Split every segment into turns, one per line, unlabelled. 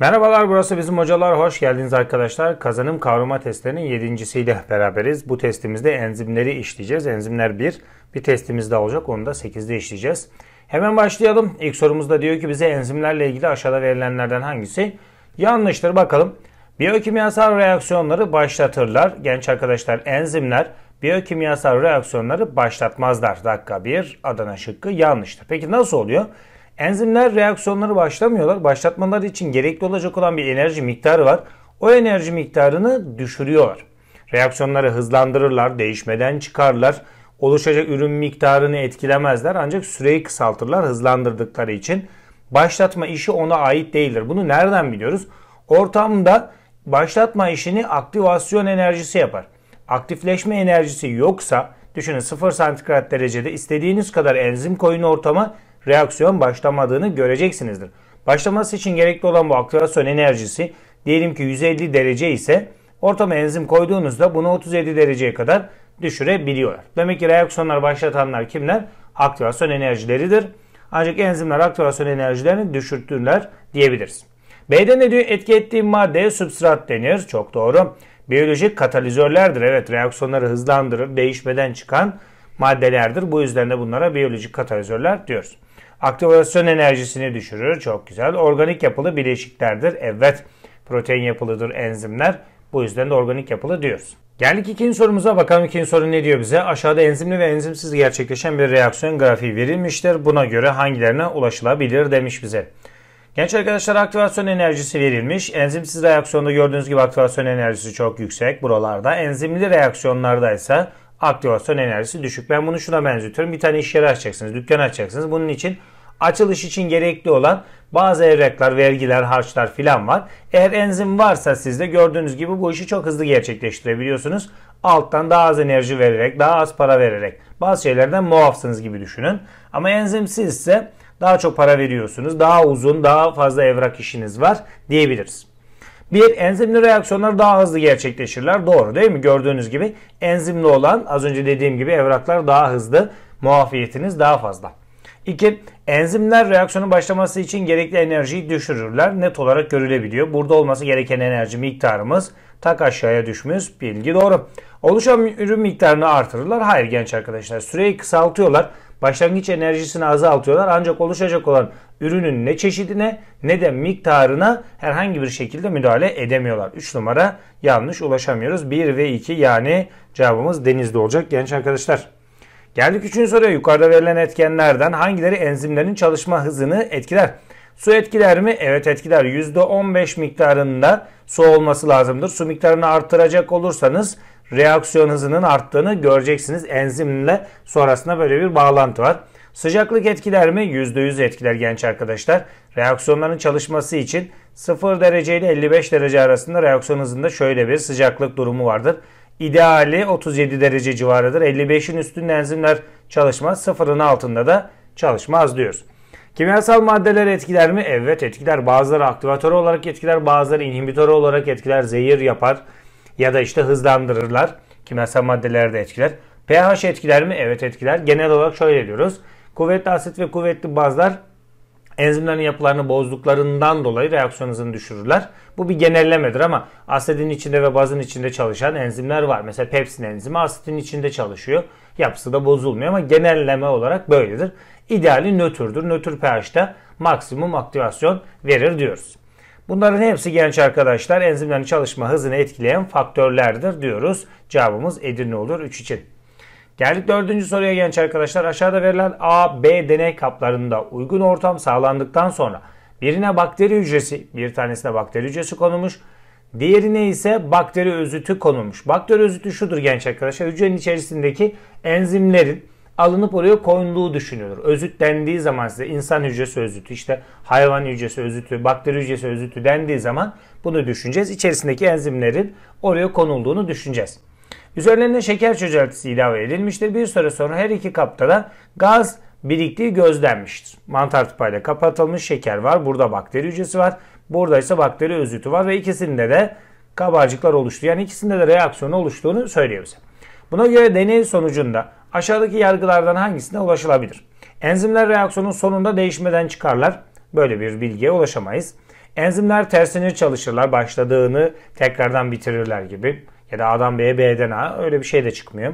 Merhabalar burası bizim hocalar. Hoş geldiniz arkadaşlar. Kazanım kavrama testlerinin yedincisiyle beraberiz. Bu testimizde enzimleri işleyeceğiz. Enzimler 1 bir testimiz daha olacak. Onu da 8'de işleyeceğiz. Hemen başlayalım. İlk sorumuzda diyor ki bize enzimlerle ilgili aşağıda verilenlerden hangisi? Yanlıştır bakalım. Biyokimyasal reaksiyonları başlatırlar. Genç arkadaşlar enzimler biyokimyasal reaksiyonları başlatmazlar. Dakika 1 Adana şıkkı yanlıştır. Peki nasıl oluyor? Enzimler reaksiyonları başlamıyorlar. Başlatmaları için gerekli olacak olan bir enerji miktarı var. O enerji miktarını düşürüyorlar. Reaksiyonları hızlandırırlar, değişmeden çıkarlar. Oluşacak ürün miktarını etkilemezler ancak süreyi kısaltırlar hızlandırdıkları için. Başlatma işi ona ait değildir. Bunu nereden biliyoruz? Ortamda başlatma işini aktivasyon enerjisi yapar. Aktifleşme enerjisi yoksa düşünün 0 santigrat derecede istediğiniz kadar enzim koyun ortama reaksiyon başlamadığını göreceksinizdir. Başlaması için gerekli olan bu aktivasyon enerjisi diyelim ki 150 derece ise ortama enzim koyduğunuzda bunu 37 dereceye kadar düşürebiliyorlar. Demek ki reaksiyonlar başlatanlar kimler? Aktivasyon enerjileridir. Ancak enzimler aktivasyon enerjilerini düşürtürler diyebiliriz. B'de ne diyor? Etki ettiği madde substrat denir. Çok doğru. Biyolojik katalizörlerdir. Evet reaksiyonları hızlandırır. Değişmeden çıkan maddelerdir. Bu yüzden de bunlara biyolojik katalizörler diyoruz. Aktivasyon enerjisini düşürür. Çok güzel. Organik yapılı bileşiklerdir. Evet. Protein yapılıdır enzimler. Bu yüzden de organik yapılı diyoruz. Geldik ikinci sorumuza bakalım ikinci soru ne diyor bize? Aşağıda enzimli ve enzimsiz gerçekleşen bir reaksiyon grafiği verilmiştir. Buna göre hangilerine ulaşılabilir demiş bize. Genç arkadaşlar aktivasyon enerjisi verilmiş. Enzimsiz reaksiyonda gördüğünüz gibi aktivasyon enerjisi çok yüksek buralarda. Enzimli reaksiyonlarda ise aktivasyon enerjisi düşük. Ben bunu şuna benzetiyorum. Bir tane iş yeri açacaksınız, dükkan açacaksınız. Bunun için açılış için gerekli olan bazı evraklar, vergiler, harçlar filan var. Eğer enzim varsa sizde gördüğünüz gibi bu işi çok hızlı gerçekleştirebiliyorsunuz. Alttan daha az enerji vererek, daha az para vererek bazı şeylerden muafsınız gibi düşünün. Ama enzimsizse daha çok para veriyorsunuz, daha uzun, daha fazla evrak işiniz var diyebiliriz. Bir, enzimli reaksiyonlar daha hızlı gerçekleşirler. Doğru değil mi? Gördüğünüz gibi enzimli olan az önce dediğim gibi evraklar daha hızlı. Muafiyetiniz daha fazla. İki, enzimler reaksiyonun başlaması için gerekli enerjiyi düşürürler. Net olarak görülebiliyor. Burada olması gereken enerji miktarımız tak aşağıya düşmüş. Bilgi doğru. Oluşan ürün miktarını artırırlar. Hayır genç arkadaşlar süreyi kısaltıyorlar. Başlangıç enerjisini azaltıyorlar ancak oluşacak olan ürünün ne çeşidine ne de miktarına herhangi bir şekilde müdahale edemiyorlar. 3 numara yanlış ulaşamıyoruz. 1 ve 2 yani cevabımız denizde olacak genç arkadaşlar. Geldik 3. soruya. Yukarıda verilen etkenlerden hangileri enzimlerin çalışma hızını etkiler? Su etkiler mi? Evet etkiler. %15 miktarında su olması lazımdır. Su miktarını artıracak olursanız reaksiyon hızının arttığını göreceksiniz. Enzimle sonrasında böyle bir bağlantı var. Sıcaklık etkiler mi? %100 etkiler genç arkadaşlar. Reaksiyonların çalışması için 0 derece ile 55 derece arasında reaksiyon hızında şöyle bir sıcaklık durumu vardır. İdeali 37 derece civarıdır. 55'in üstünde enzimler çalışmaz, sıfırın altında da çalışmaz diyoruz. Kimyasal maddeler etkiler mi? Evet etkiler. Bazıları aktivatör olarak etkiler, bazıları inhibitör olarak etkiler, zehir yapar. Ya da işte hızlandırırlar. Kimyasal maddelerde etkiler. pH etkiler mi? Evet etkiler. Genel olarak şöyle diyoruz. Kuvvetli asit ve kuvvetli bazlar enzimlerin yapılarını bozduklarından dolayı reaksiyon hızını düşürürler. Bu bir genellemedir ama asidin içinde ve bazın içinde çalışan enzimler var. Mesela pepsin enzimi asitin içinde çalışıyor. Yapısı da bozulmuyor ama genelleme olarak böyledir. İdeali nötrdür. Nötr pH'te maksimum aktivasyon verir diyoruz. Bunların hepsi genç arkadaşlar enzimlerin çalışma hızını etkileyen faktörlerdir diyoruz. Cevabımız Edirne olur 3 için. Geldik dördüncü soruya genç arkadaşlar. Aşağıda verilen A, B deney kaplarında uygun ortam sağlandıktan sonra birine bakteri hücresi, bir tanesine bakteri hücresi konulmuş. Diğerine ise bakteri özütü konulmuş. Bakteri özütü şudur genç arkadaşlar. Hücrenin içerisindeki enzimlerin alınıp oraya koyulduğu düşünülür. Özüt dendiği zaman size insan hücresi özütü, işte hayvan hücresi özütü, bakteri hücresi özütü dendiği zaman bunu düşüneceğiz. İçerisindeki enzimlerin oraya konulduğunu düşüneceğiz. Üzerlerine şeker çözeltisi ilave edilmiştir. Bir süre sonra her iki kapta da gaz biriktiği gözlenmiştir. Mantar tıpayla kapatılmış şeker var. Burada bakteri hücresi var. Burada ise bakteri özütü var ve ikisinde de kabarcıklar oluştu. Yani ikisinde de reaksiyon oluştuğunu söylüyor bize. Buna göre deney sonucunda Aşağıdaki yargılardan hangisine ulaşılabilir? Enzimler reaksiyonun sonunda değişmeden çıkarlar. Böyle bir bilgiye ulaşamayız. Enzimler tersine çalışırlar. Başladığını tekrardan bitirirler gibi. Ya da A'dan B'ye B'den A öyle bir şey de çıkmıyor.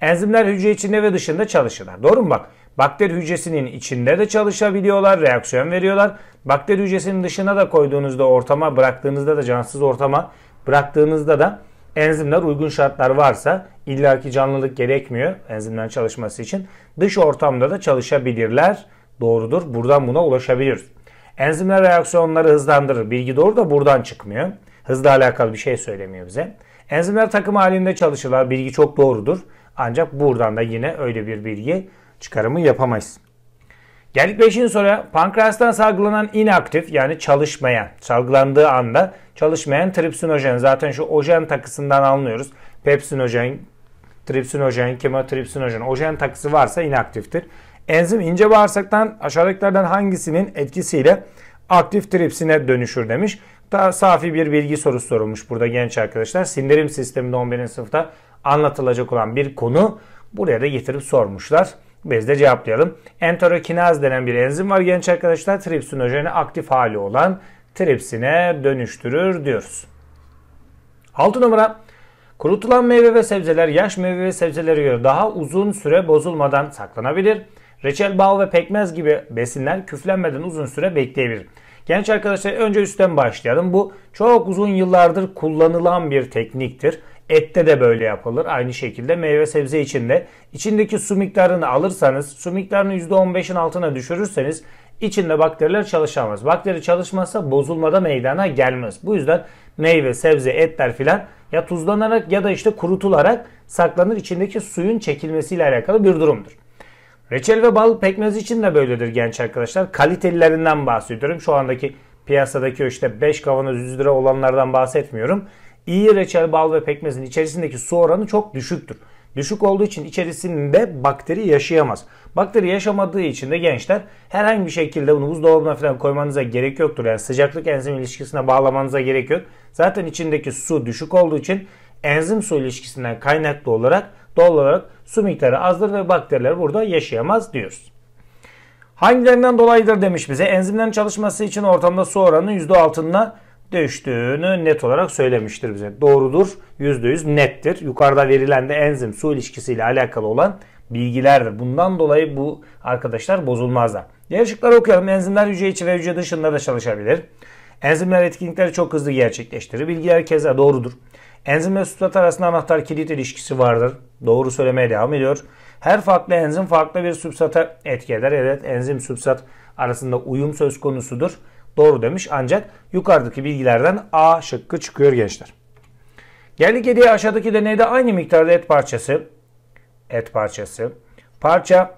Enzimler hücre içinde ve dışında çalışırlar. Doğru mu bak? Bakteri hücresinin içinde de çalışabiliyorlar, reaksiyon veriyorlar. Bakteri hücresinin dışına da koyduğunuzda ortama, bıraktığınızda da cansız ortama bıraktığınızda da Enzimler uygun şartlar varsa illaki canlılık gerekmiyor enzimlerin çalışması için. Dış ortamda da çalışabilirler. Doğrudur. Buradan buna ulaşabiliriz. Enzimler reaksiyonları hızlandırır. Bilgi doğru da buradan çıkmıyor. Hızla alakalı bir şey söylemiyor bize. Enzimler takım halinde çalışırlar. Bilgi çok doğrudur. Ancak buradan da yine öyle bir bilgi çıkarımı yapamayız. Geldik 5. soruya. Pankreastan salgılanan inaktif yani çalışmayan, salgılandığı anda çalışmayan tripsinojen. Zaten şu ojen takısından anlıyoruz. Pepsinojen, tripsinojen, kemotripsinojen. Ojen takısı varsa inaktiftir. Enzim ince bağırsaktan aşağıdakilerden hangisinin etkisiyle aktif tripsine dönüşür demiş. Ta safi bir bilgi sorusu sorulmuş burada genç arkadaşlar. Sindirim sisteminde 11. sınıfta anlatılacak olan bir konu buraya da getirip sormuşlar. Biz de cevaplayalım. Enterokinaz denen bir enzim var genç arkadaşlar. Tripsinojeni aktif hali olan tripsine dönüştürür diyoruz. 6 numara Kurutulan meyve ve sebzeler yaş meyve ve sebzelere göre daha uzun süre bozulmadan saklanabilir. Reçel, bal ve pekmez gibi besinler küflenmeden uzun süre bekleyebilir. Genç arkadaşlar önce üstten başlayalım. Bu çok uzun yıllardır kullanılan bir tekniktir. Ette de böyle yapılır. Aynı şekilde meyve sebze içinde içindeki su miktarını alırsanız, su miktarını %15'in altına düşürürseniz içinde bakteriler çalışamaz. Bakteri çalışmazsa bozulmada meydana gelmez. Bu yüzden meyve, sebze, etler filan ya tuzlanarak ya da işte kurutularak saklanır içindeki suyun çekilmesiyle alakalı bir durumdur. Reçel ve bal pekmez için de böyledir genç arkadaşlar. Kalitelilerinden bahsediyorum. Şu andaki piyasadaki işte 5 kavanoz 100 lira olanlardan bahsetmiyorum iyi reçel bal ve pekmezin içerisindeki su oranı çok düşüktür. Düşük olduğu için içerisinde bakteri yaşayamaz. Bakteri yaşamadığı için de gençler herhangi bir şekilde bunu buzdolabına falan koymanıza gerek yoktur. Yani sıcaklık enzim ilişkisine bağlamanıza gerek yok. Zaten içindeki su düşük olduğu için enzim su ilişkisinden kaynaklı olarak doğal olarak su miktarı azdır ve bakteriler burada yaşayamaz diyoruz. Hangilerinden dolayıdır demiş bize. Enzimlerin çalışması için ortamda su oranı %6'ına düştüğünü net olarak söylemiştir bize. Doğrudur, %100 nettir. Yukarıda verilen de enzim su ilişkisiyle alakalı olan bilgilerdir. Bundan dolayı bu arkadaşlar bozulmazlar. Diğer şıkları okuyalım. Enzimler hücre içi ve hücre dışında da çalışabilir. Enzimler etkinlikleri çok hızlı gerçekleştirir. Bilgiler keza doğrudur. Enzim ve substrat arasında anahtar kilit ilişkisi vardır. Doğru söylemeye devam ediyor. Her farklı enzim farklı bir substrata etki eder. Evet enzim substrat arasında uyum söz konusudur. Doğru demiş ancak yukarıdaki bilgilerden A şıkkı çıkıyor gençler. Geldik 7'ye aşağıdaki deneyde aynı miktarda et parçası, et parçası, parça,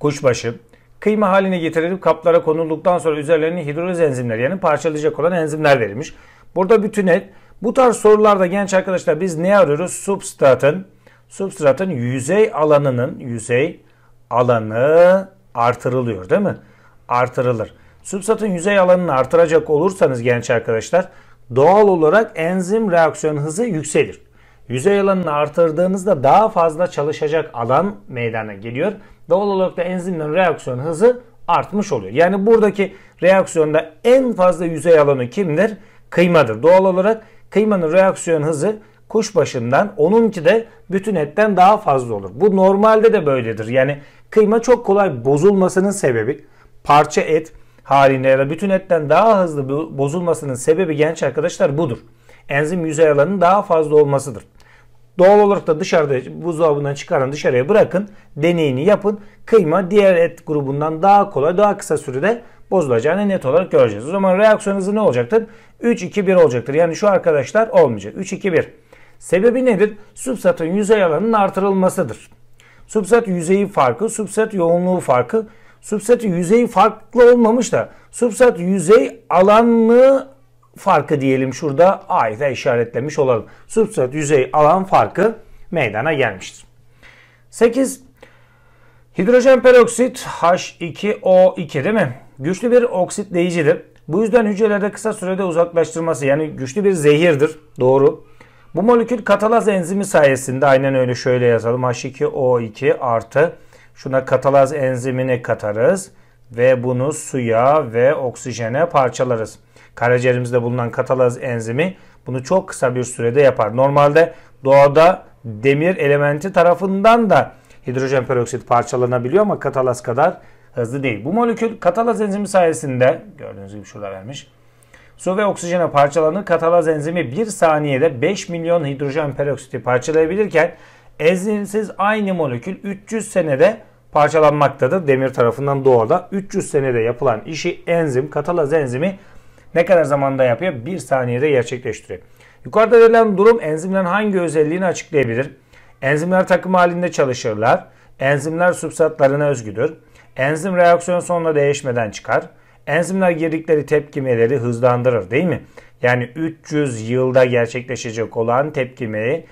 kuşbaşı, kıyma haline getirilip kaplara konulduktan sonra üzerlerine hidroliz enzimler yani parçalayacak olan enzimler verilmiş. Burada bütün et. Bu tarz sorularda genç arkadaşlar biz ne arıyoruz? Substratın, substratın yüzey alanının, yüzey alanı artırılıyor değil mi? Artırılır. Substratın yüzey alanını artıracak olursanız genç arkadaşlar doğal olarak enzim reaksiyon hızı yükselir. Yüzey alanını artırdığınızda daha fazla çalışacak alan meydana geliyor. Doğal olarak da enzimlerin reaksiyon hızı artmış oluyor. Yani buradaki reaksiyonda en fazla yüzey alanı kimdir? Kıymadır. Doğal olarak kıymanın reaksiyon hızı kuş başından onunki de bütün etten daha fazla olur. Bu normalde de böyledir. Yani kıyma çok kolay bozulmasının sebebi parça et haline da bütün etten daha hızlı bozulmasının sebebi genç arkadaşlar budur. Enzim yüzey alanının daha fazla olmasıdır. Doğal olarak da dışarıda buzdolabından çıkaran dışarıya bırakın. Deneyini yapın. Kıyma diğer et grubundan daha kolay daha kısa sürede bozulacağını net olarak göreceğiz. O zaman reaksiyon ne olacaktır? 3-2-1 olacaktır. Yani şu arkadaşlar olmayacak. 3-2-1. Sebebi nedir? Substratın yüzey alanının artırılmasıdır. Substrat yüzeyi farkı, substrat yoğunluğu farkı Substratı yüzeyi farklı olmamış da substrat yüzey alanlı farkı diyelim şurada ayete işaretlemiş olalım. Substrat yüzey alan farkı meydana gelmiştir. 8. Hidrojen peroksit H2O2 değil mi? Güçlü bir oksitleyicidir. Bu yüzden hücrelerde kısa sürede uzaklaştırması yani güçlü bir zehirdir. Doğru. Bu molekül katalaz enzimi sayesinde aynen öyle şöyle yazalım. H2O2 artı Şuna katalaz enzimini katarız ve bunu suya ve oksijene parçalarız. Karaciğerimizde bulunan katalaz enzimi bunu çok kısa bir sürede yapar. Normalde doğada demir elementi tarafından da hidrojen peroksit parçalanabiliyor ama katalaz kadar hızlı değil. Bu molekül katalaz enzimi sayesinde gördüğünüz gibi şurada vermiş. Su ve oksijene parçalanır. Katalaz enzimi 1 saniyede 5 milyon hidrojen peroksiti parçalayabilirken enzimsiz aynı molekül 300 senede parçalanmaktadır. Demir tarafından doğada 300 senede yapılan işi enzim, katalaz enzimi ne kadar zamanda yapıyor? 1 saniyede gerçekleştiriyor. Yukarıda verilen durum enzimlerin hangi özelliğini açıklayabilir? Enzimler takım halinde çalışırlar. Enzimler substratlarına özgüdür. Enzim reaksiyon sonunda değişmeden çıkar. Enzimler girdikleri tepkimeleri hızlandırır değil mi? Yani 300 yılda gerçekleşecek olan tepkimeyi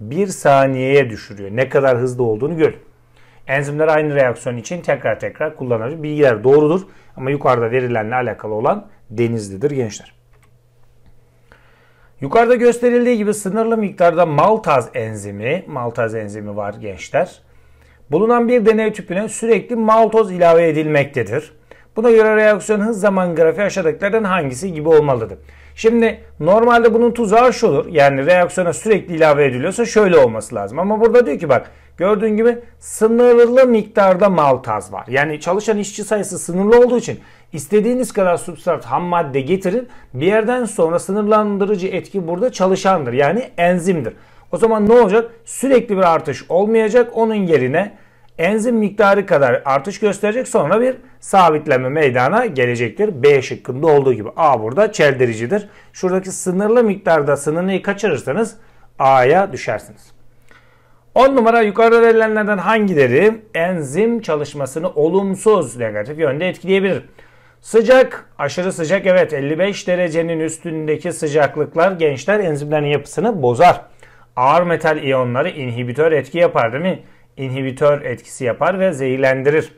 bir saniyeye düşürüyor. Ne kadar hızlı olduğunu görün. Enzimler aynı reaksiyon için tekrar tekrar kullanılır. Bilgiler doğrudur ama yukarıda verilenle alakalı olan denizlidir gençler. Yukarıda gösterildiği gibi sınırlı miktarda maltaz enzimi, maltaz enzimi var gençler. Bulunan bir deney tüpüne sürekli maltoz ilave edilmektedir. Buna göre reaksiyon hız zaman grafiği aşağıdakilerden hangisi gibi olmalıdır? Şimdi normalde bunun tuzağı şu olur. Yani reaksiyona sürekli ilave ediliyorsa şöyle olması lazım. Ama burada diyor ki bak gördüğün gibi sınırlı miktarda maltaz var. Yani çalışan işçi sayısı sınırlı olduğu için istediğiniz kadar substrat ham madde getirin. Bir yerden sonra sınırlandırıcı etki burada çalışandır. Yani enzimdir. O zaman ne olacak? Sürekli bir artış olmayacak. Onun yerine enzim miktarı kadar artış gösterecek sonra bir sabitleme meydana gelecektir. B şıkkında olduğu gibi A burada çeldiricidir. Şuradaki sınırlı miktarda sınırını kaçırırsanız A'ya düşersiniz. 10 numara yukarıda verilenlerden hangileri enzim çalışmasını olumsuz negatif yönde etkileyebilir? Sıcak, aşırı sıcak evet 55 derecenin üstündeki sıcaklıklar gençler enzimlerin yapısını bozar. Ağır metal iyonları inhibitör etki yapar değil mi? inhibitör etkisi yapar ve zehirlendirir.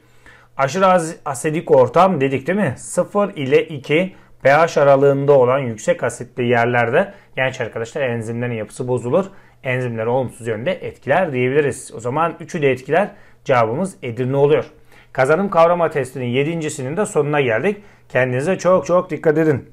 Aşırı asidik ortam dedik değil mi? 0 ile 2 pH aralığında olan yüksek asitli yerlerde genç arkadaşlar enzimlerin yapısı bozulur. Enzimleri olumsuz yönde etkiler diyebiliriz. O zaman üçü de etkiler cevabımız Edirne oluyor. Kazanım kavrama testinin yedincisinin de sonuna geldik. Kendinize çok çok dikkat edin.